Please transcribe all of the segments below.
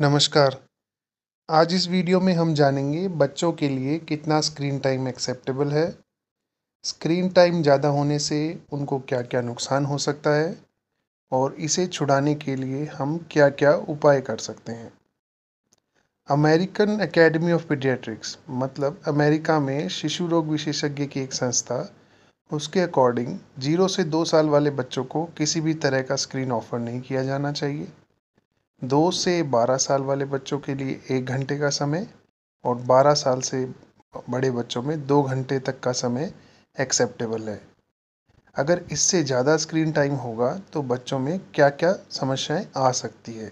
नमस्कार आज इस वीडियो में हम जानेंगे बच्चों के लिए कितना स्क्रीन टाइम एक्सेप्टेबल है स्क्रीन टाइम ज़्यादा होने से उनको क्या क्या नुकसान हो सकता है और इसे छुड़ाने के लिए हम क्या क्या उपाय कर सकते हैं अमेरिकन एकेडमी ऑफ पीडियाट्रिक्स मतलब अमेरिका में शिशु रोग विशेषज्ञ की एक संस्था उसके अकॉर्डिंग जीरो से दो साल वाले बच्चों को किसी भी तरह का स्क्रीन ऑफर नहीं किया जाना चाहिए दो से बारह साल वाले बच्चों के लिए एक घंटे का समय और बारह साल से बड़े बच्चों में दो घंटे तक का समय एक्सेप्टेबल है अगर इससे ज़्यादा स्क्रीन टाइम होगा तो बच्चों में क्या क्या समस्याएं आ सकती है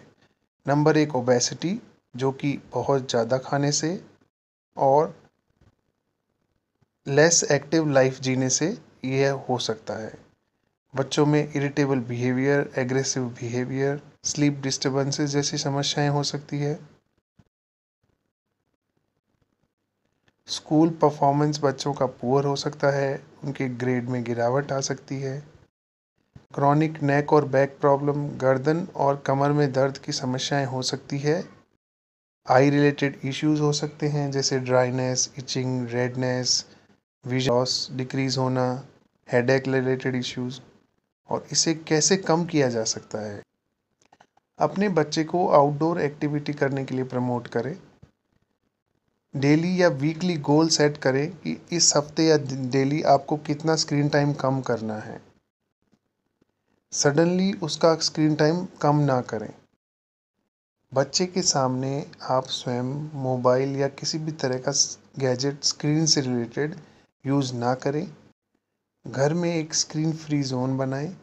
नंबर एक ओबेसिटी जो कि बहुत ज़्यादा खाने से और लेस एक्टिव लाइफ जीने से यह हो सकता है बच्चों में irritable behaviour aggressive behaviour sleep disturbances जैसी समस्याएं हो सकती है स्कूल परफॉर्मेंस बच्चों का पुअर हो सकता है उनके ग्रेड में गिरावट आ सकती है क्रॉनिक नेक और बैक प्रॉब्लम गर्दन और कमर में दर्द की समस्याएं हो सकती है आई रिलेटेड इश्यूज हो सकते हैं जैसे dryness itching redness loss decrease होना हेडेक रिलेटेड इश्यूज और इसे कैसे कम किया जा सकता है अपने बच्चे को आउटडोर एक्टिविटी करने के लिए प्रमोट करें डेली या वीकली गोल सेट करें कि इस हफ्ते या डेली आपको कितना स्क्रीन टाइम कम करना है सडनली उसका स्क्रीन टाइम कम ना करें बच्चे के सामने आप स्वयं मोबाइल या किसी भी तरह का गैजेट स्क्रीन से रिलेटेड यूज़ ना करें घर में एक स्क्रीन फ्री जोन बनाएं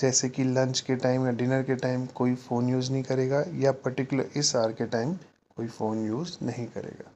जैसे कि लंच के टाइम या डिनर के टाइम कोई फ़ोन यूज़ नहीं करेगा या पर्टिकुलर इस आर के टाइम कोई फ़ोन यूज़ नहीं करेगा